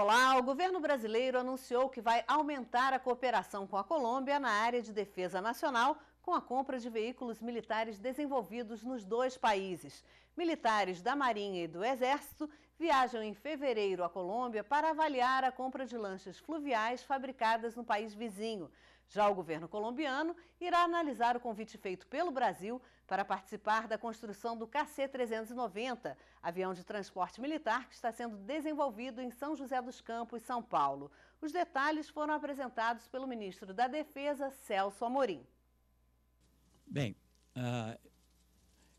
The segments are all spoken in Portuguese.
Olá, o governo brasileiro anunciou que vai aumentar a cooperação com a Colômbia na área de defesa nacional com a compra de veículos militares desenvolvidos nos dois países. Militares da Marinha e do Exército viajam em fevereiro à Colômbia para avaliar a compra de lanchas fluviais fabricadas no país vizinho. Já o governo colombiano irá analisar o convite feito pelo Brasil para participar da construção do KC-390, avião de transporte militar que está sendo desenvolvido em São José dos Campos, São Paulo. Os detalhes foram apresentados pelo ministro da Defesa, Celso Amorim. Bem, uh,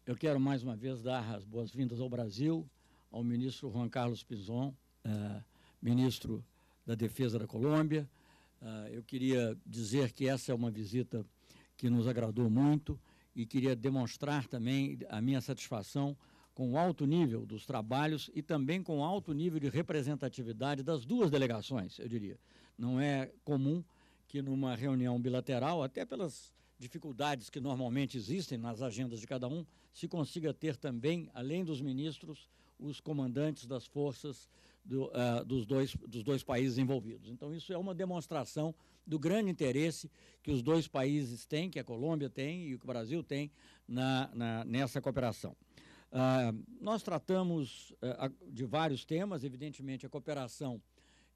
eu quero mais uma vez dar as boas-vindas ao Brasil, ao ministro Juan Carlos Pizon, uh, ah, ministro da Defesa da Colômbia, ah, eu queria dizer que essa é uma visita que nos agradou muito e queria demonstrar também a minha satisfação com o alto nível dos trabalhos e também com o alto nível de representatividade das duas delegações, eu diria. Não é comum que numa reunião bilateral, até pelas dificuldades que normalmente existem nas agendas de cada um, se consiga ter também, além dos ministros, os comandantes das forças do, uh, dos, dois, dos dois países envolvidos. Então, isso é uma demonstração do grande interesse que os dois países têm, que a Colômbia tem e que o Brasil tem na, na nessa cooperação. Uh, nós tratamos uh, de vários temas, evidentemente, a cooperação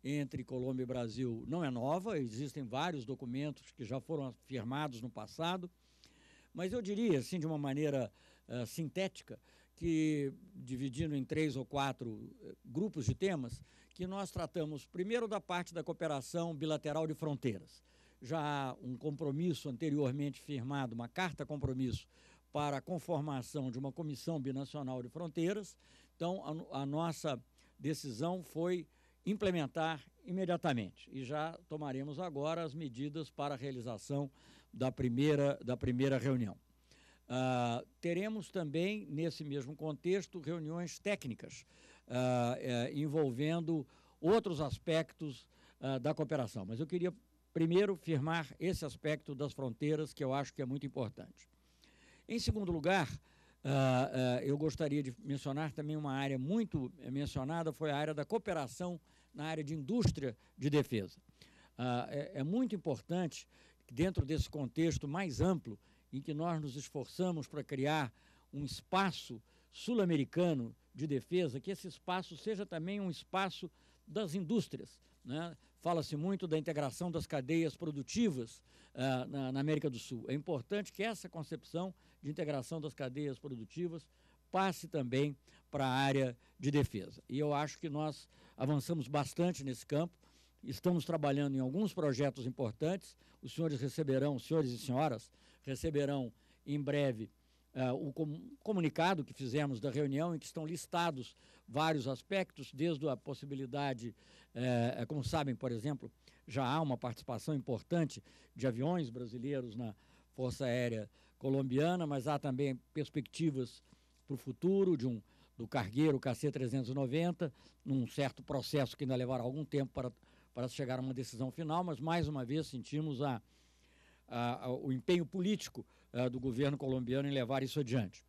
entre Colômbia e Brasil não é nova, existem vários documentos que já foram firmados no passado, mas eu diria, assim, de uma maneira sintética, que dividindo em três ou quatro eh, grupos de temas, que nós tratamos primeiro da parte da cooperação bilateral de fronteiras. Já há um compromisso anteriormente firmado, uma carta compromisso para a conformação de uma comissão binacional de fronteiras. Então, a, a nossa decisão foi implementar imediatamente e já tomaremos agora as medidas para a realização da primeira, da primeira reunião. Uh, teremos também, nesse mesmo contexto, reuniões técnicas uh, envolvendo outros aspectos ah, da cooperação. Mas eu queria primeiro firmar esse aspecto das fronteiras, que eu acho que é muito importante. Em segundo lugar, Uh, uh, eu gostaria de mencionar também uma área muito é, mencionada, foi a área da cooperação na área de indústria de defesa. Uh, é, é, muito importante, dentro desse contexto mais amplo em que nós nos esforçamos para criar um espaço sul-americano de defesa, que esse espaço seja também um espaço das indústrias. Né? Fala-se muito da integração das cadeias produtivas uh, na, na, América do Sul. É importante que essa concepção de integração das cadeias produtivas passe também para a área de defesa. E eu acho que nós avançamos bastante nesse campo. Estamos trabalhando em alguns projetos importantes. Os senhores receberão, senhores e senhoras, receberão em breve uh, o com comunicado que fizemos da reunião, em que estão listados vários aspectos, desde a possibilidade, uh, como sabem, por exemplo, já há uma participação importante de aviões brasileiros na Força Aérea Colombiana, mas há também perspectivas para o futuro de um do cargueiro KC-390, num certo processo que ainda levará algum tempo para, para chegar a uma decisão final, mas mais uma vez sentimos a, o empenho político do governo colombiano em levar isso adiante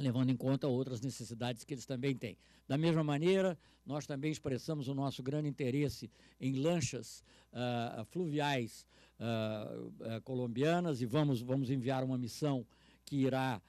levando em conta outras necessidades que eles também têm. Da mesma maneira, nós também expressamos o nosso grande interesse em lanchas uh, fluviais uh, uh, colombianas e vamos, vamos enviar uma missão que irá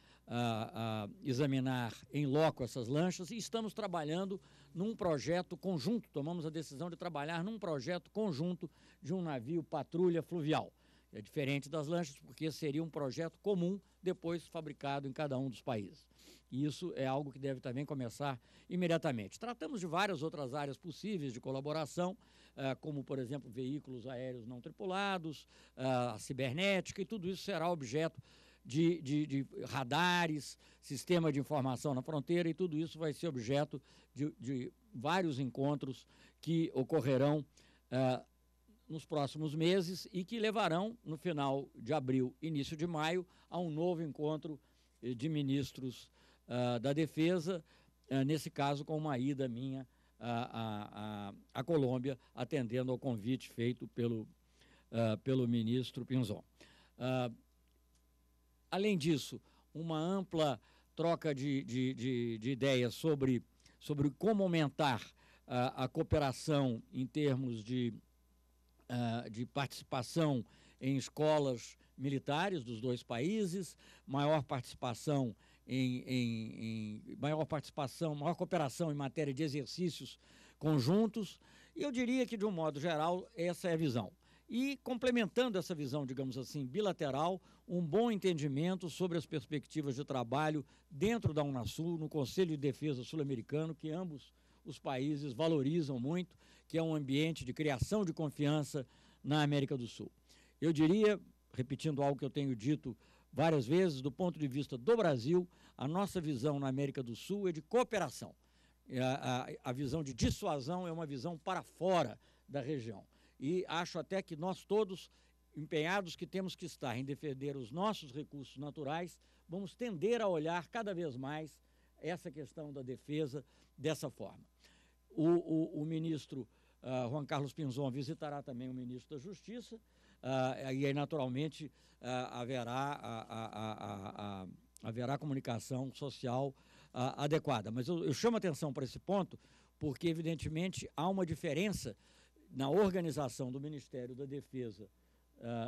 examinar em loco essas lanchas e estamos trabalhando num projeto conjunto, tomamos a decisão de trabalhar num projeto conjunto de um navio patrulha fluvial. É diferente das lanchas, porque seria um projeto comum depois fabricado em cada um dos países. E isso é algo que deve também começar imediatamente. Tratamos de várias outras áreas possíveis de colaboração, eh, como, por exemplo, veículos aéreos não tripulados, eh, a cibernética, e tudo isso será objeto de, de, de, radares, sistema de informação na fronteira, e tudo isso vai ser objeto de, de vários encontros que ocorrerão uh, nos próximos meses e que levarão, no final de abril, início de maio, a um novo encontro eh, de ministros uh, da Defesa, uh, nesse caso com uma ida minha à, Colômbia, atendendo ao convite feito pelo, uh, pelo ministro Pinzon. Ah, além disso, uma ampla troca de, de, de, de ideias sobre, sobre como aumentar a cooperação em termos de ah, de participação em escolas militares dos dois países, maior participação em, em, em, maior participação, maior cooperação em matéria de exercícios conjuntos. E eu diria que, de um modo geral, essa é a visão. E complementando essa visão, digamos assim, bilateral, um bom entendimento sobre as perspectivas de trabalho dentro da Unasul, no Conselho de Defesa Sul-Americano, que ambos os países valorizam muito, que é um ambiente de criação de confiança na América do Sul. Eu diria, repetindo algo que eu tenho dito várias vezes, do ponto de vista do Brasil, a nossa visão na América do Sul é de cooperação. É, a, a, a visão de dissuasão é uma visão para fora da região. E acho até que nós todos, empenhados que temos que estar em defender os nossos recursos naturais, vamos tender a olhar cada vez mais essa questão da defesa dessa forma. O, o, o ministro uh, Juan Carlos Pinzon visitará também o ministro da Justiça, uh, e aí, naturalmente, uh, haverá, a, a, a, haverá comunicação social adequada. Mas eu, eu chamo atenção para esse ponto, porque, evidentemente, há uma diferença na organização do Ministério da Defesa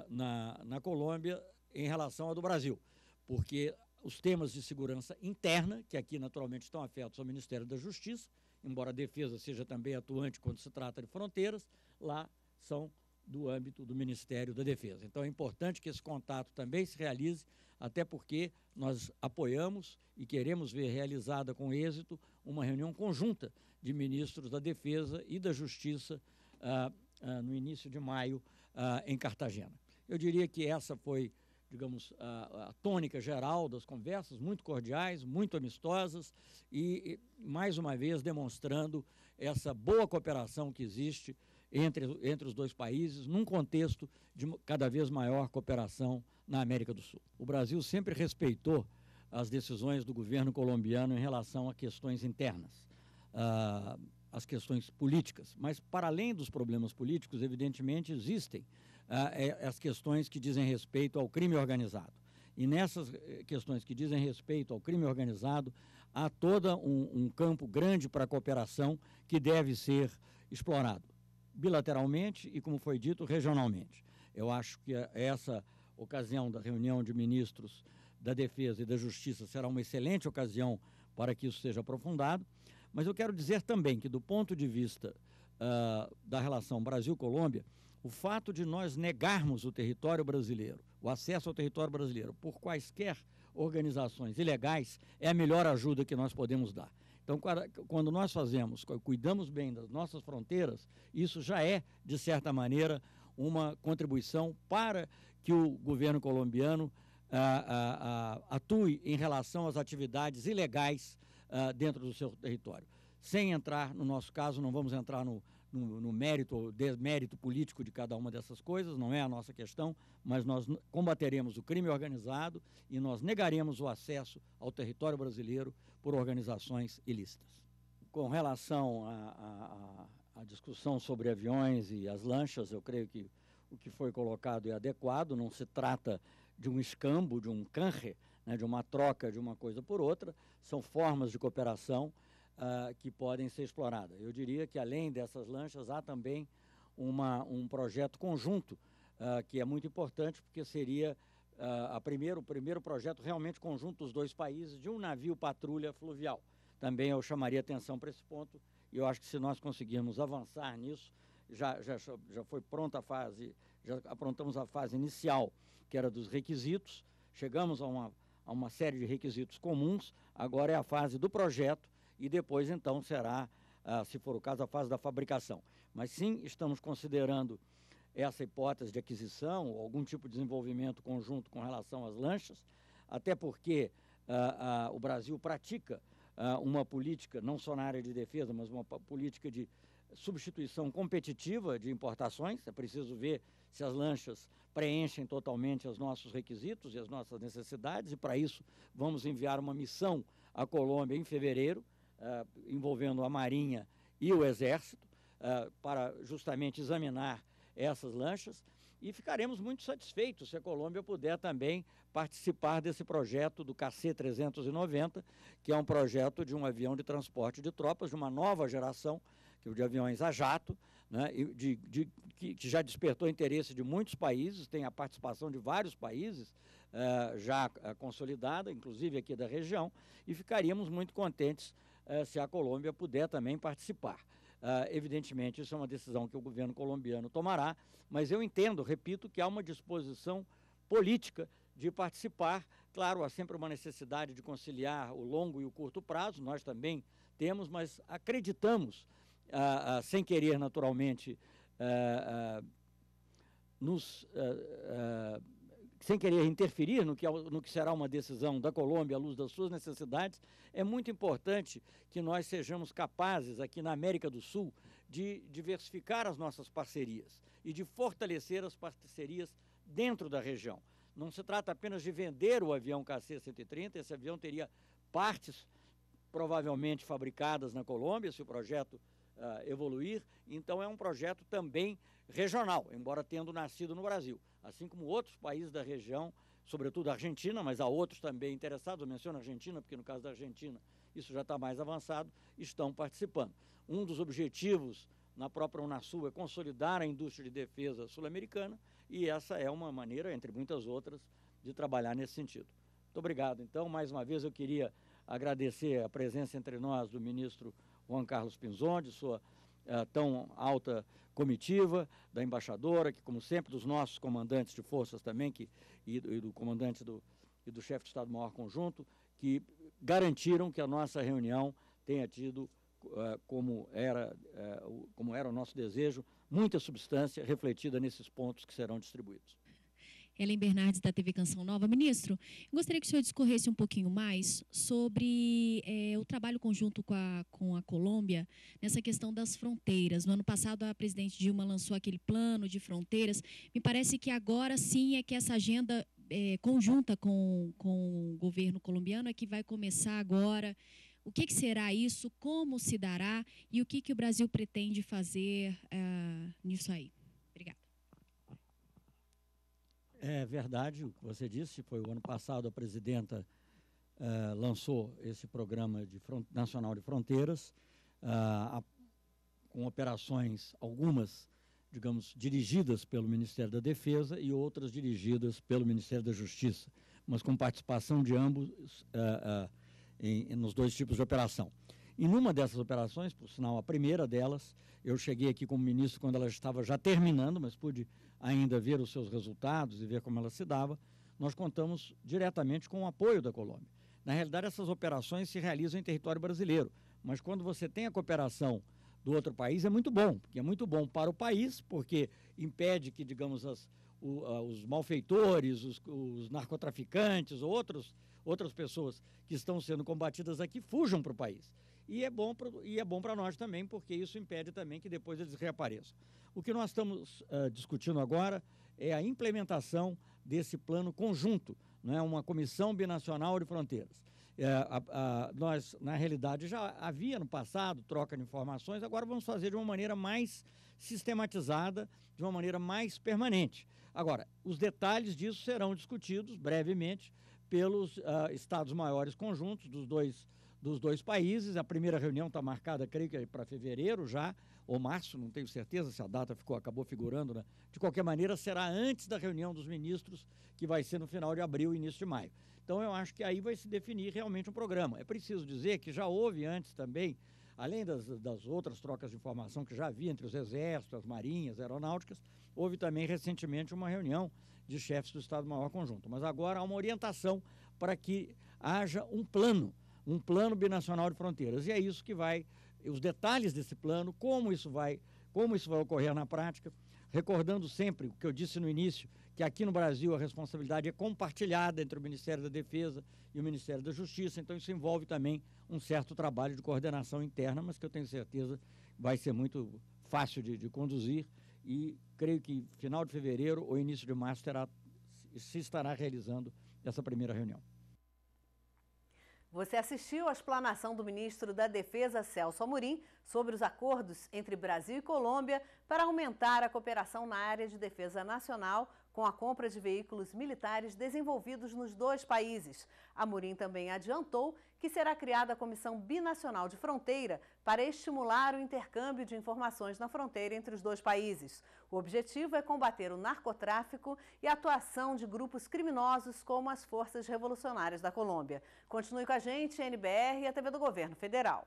na, na Colômbia em relação à do Brasil, porque os temas de segurança interna, que aqui naturalmente estão afetos ao Ministério da Justiça, embora a defesa seja também atuante quando se trata de fronteiras, lá são do âmbito do Ministério da Defesa. Então é importante que esse contato também se realize, até porque nós apoiamos e queremos ver realizada com êxito uma reunião conjunta de ministros da Defesa e da Justiça ah, ah, no início de maio ah, em Cartagena. Eu diria que essa foi digamos, a, a, tônica geral das conversas, muito cordiais, muito amistosas e, mais uma vez, demonstrando essa boa cooperação que existe entre, entre os dois países, num contexto de cada vez maior cooperação na América do Sul. O Brasil sempre respeitou as decisões do governo colombiano em relação a questões internas. Uh, as questões políticas, mas para além dos problemas políticos, evidentemente existem é, as questões que dizem respeito ao crime organizado. E nessas eh, questões que dizem respeito ao crime organizado, há todo um, um campo grande para a cooperação que deve ser explorado, bilateralmente e, como foi dito, regionalmente. Eu acho que eh, essa ocasião da reunião de ministros da Defesa e da Justiça será uma excelente ocasião para que isso seja aprofundado. Mas eu quero dizer também que, do ponto de vista uh, da relação Brasil-Colômbia, o fato de nós negarmos o território brasileiro, o acesso ao território brasileiro, por quaisquer organizações ilegais, é a melhor ajuda que nós podemos dar. Então, quando nós fazemos, cuidamos bem das nossas fronteiras, isso já é, de certa maneira, uma contribuição para que o governo colombiano ah, ah, ah atue em relação às atividades ilegais ah, dentro do seu território. Sem entrar, no nosso caso, não vamos entrar no, no, no mérito ou desmérito político de cada uma dessas coisas, não é a nossa questão, mas nós combateremos o crime organizado e nós negaremos o acesso ao território brasileiro por organizações ilícitas. Com relação à discussão sobre aviões e as lanchas, eu creio que o que foi colocado é adequado, não se trata de um escambo, de um canre, né, de uma troca de uma coisa por outra, são formas de cooperação uh, que podem ser exploradas. Eu diria que, além dessas lanchas, há também uma, um projeto conjunto, uh, que é muito importante, porque seria uh, a primeiro, o primeiro projeto realmente conjunto dos dois países de um navio patrulha fluvial. Também eu chamaria atenção para esse ponto, e eu acho que se nós conseguirmos avançar nisso, já, já, já foi pronta a fase, já aprontamos a fase inicial, que era dos requisitos, chegamos a uma, a uma série de requisitos comuns, agora é a fase do projeto, e depois então será, ah, se for o caso, a fase da fabricação. Mas sim, estamos considerando essa hipótese de aquisição, ou algum tipo de desenvolvimento conjunto com relação às lanchas, até porque ah, ah, o Brasil pratica ah, uma política, não só na área de defesa, mas uma política de substituição competitiva de importações. É preciso ver se as lanchas preenchem totalmente os nossos requisitos e as nossas necessidades, e para isso vamos enviar uma missão à Colômbia em fevereiro uh, envolvendo a Marinha e o Exército, uh, para justamente examinar essas lanchas. E ficaremos muito satisfeitos se a Colômbia puder também participar desse projeto do KC-390, que é um projeto de um avião de transporte de tropas, de uma nova geração que é o de aviões a jato, né, de, de, que, já despertou interesse de muitos países, tem a participação de vários países uh, já consolidada, inclusive aqui da região, e ficaríamos muito contentes eh, se a Colômbia puder também participar. Uh, evidentemente, isso é uma decisão que o governo colombiano tomará, mas eu entendo, repito, que há uma disposição política de participar. Claro, há sempre uma necessidade de conciliar o longo e o curto prazo, nós também temos, mas acreditamos, uh, uh, sem querer naturalmente, eh, eh, nos sem querer interferir no que, é no que será uma decisão da Colômbia à luz das suas necessidades, é muito importante que nós sejamos capazes, aqui na América do Sul, de diversificar as nossas parcerias e de fortalecer as parcerias dentro da região. Não se trata apenas de vender o avião KC-130, esse avião teria partes provavelmente fabricadas na Colômbia, se o projeto uh, evoluir. Então é um projeto também regional, embora tendo nascido no Brasil, assim como outros países da região, sobretudo a Argentina, mas há outros também interessados. Eu menciono a Argentina, porque no caso da Argentina isso já está mais avançado, estão participando. Um dos objetivos na própria Unasul é consolidar a indústria de defesa sul-americana e essa é uma maneira, entre muitas outras, de trabalhar nesse sentido. Muito obrigado. Então, mais uma vez, eu queria agradecer a presença entre nós do ministro Juan Carlos Pinzon, sua uh, tão alta comitiva, da embaixadora, que, como sempre, dos nossos comandantes de forças também, que, e, e do comandante do, e do chefe de Estado-Maior Conjunto, que garantiram que a nossa reunião tenha tido, uh, como, era, uh, como era o nosso desejo, muita substância refletida nesses pontos que serão distribuídos. Ellen Bernardes, da TV Canção Nova. Ministro, gostaria que o senhor discorresse um pouquinho mais sobre é, o trabalho conjunto com a, com a Colômbia nessa questão das fronteiras. No ano passado, a presidente Dilma lançou aquele plano de fronteiras. Me parece que agora sim é que essa agenda é, conjunta com, com o governo colombiano é que vai começar agora. O que, que será isso? Como se dará? E o que, que o Brasil pretende fazer ah, nisso aí? É verdade o que você disse. Foi o ano passado a presidenta uh, lançou esse programa de front, nacional de fronteiras, uh, a, com operações, algumas, digamos, dirigidas pelo Ministério da Defesa e outras dirigidas pelo Ministério da Justiça, mas com participação de ambos uh, em, nos dois tipos de operação. E numa dessas operações, por sinal, a primeira delas, eu cheguei aqui como ministro quando ela estava já terminando, mas pude ainda ver os seus resultados e ver como ela se dava, nós contamos diretamente com o apoio da Colômbia. Na realidade, essas operações se realizam em território brasileiro, mas quando você tem a cooperação do outro país, é muito bom, porque é muito bom para o país, porque impede que, digamos, as, o, os malfeitores, os, os, narcotraficantes, outros, outras pessoas que estão sendo combatidas aqui fujam para o país. E é bom pro, e é bom para nós também, porque isso impede também que depois eles reapareçam. O que nós estamos uh, discutindo agora é a implementação desse plano conjunto, é uma comissão binacional de fronteiras. É, a, a, nós, na realidade, já havia no passado troca de informações, agora vamos fazer de uma maneira mais sistematizada, de uma maneira mais permanente. Agora, os detalhes disso serão discutidos brevemente pelos uh, ah, Estados-maiores conjuntos dos dois dos dois países. A primeira reunião está marcada, creio que é para fevereiro já, ou março, não tenho certeza se a data ficou, acabou figurando. Né? De qualquer maneira, será antes da reunião dos ministros, que vai ser no final de abril, início de maio. Então, eu acho que aí vai se definir realmente um programa. É preciso dizer que já houve antes também além das, das, outras trocas de informação que já havia entre os exércitos, as marinhas, aeronáuticas, houve também recentemente uma reunião de chefes do Estado-Maior Conjunto. Mas agora há uma orientação para que haja um plano um plano binacional de fronteiras. E é isso que vai, os detalhes desse plano, como isso vai, como isso vai ocorrer na prática, recordando sempre o que eu disse no início, que aqui no Brasil a responsabilidade é compartilhada entre o Ministério da Defesa e o Ministério da Justiça, então isso envolve também um certo trabalho de coordenação interna, mas que eu tenho certeza vai ser muito fácil de, de conduzir e creio que final de fevereiro ou início de março terá, se estará realizando essa primeira reunião. Você assistiu à explanação do ministro da Defesa, Celso Amorim, sobre os acordos entre Brasil e Colômbia para aumentar a cooperação na área de defesa nacional com a compra de veículos militares desenvolvidos nos dois países. Amorim também adiantou que será criada a Comissão Binacional de Fronteira para estimular o intercâmbio de informações na fronteira entre os dois países. O objetivo é combater o narcotráfico e a atuação de grupos criminosos como as Forças Revolucionárias da Colômbia. Continue com a gente, NBR e a TV do Governo Federal.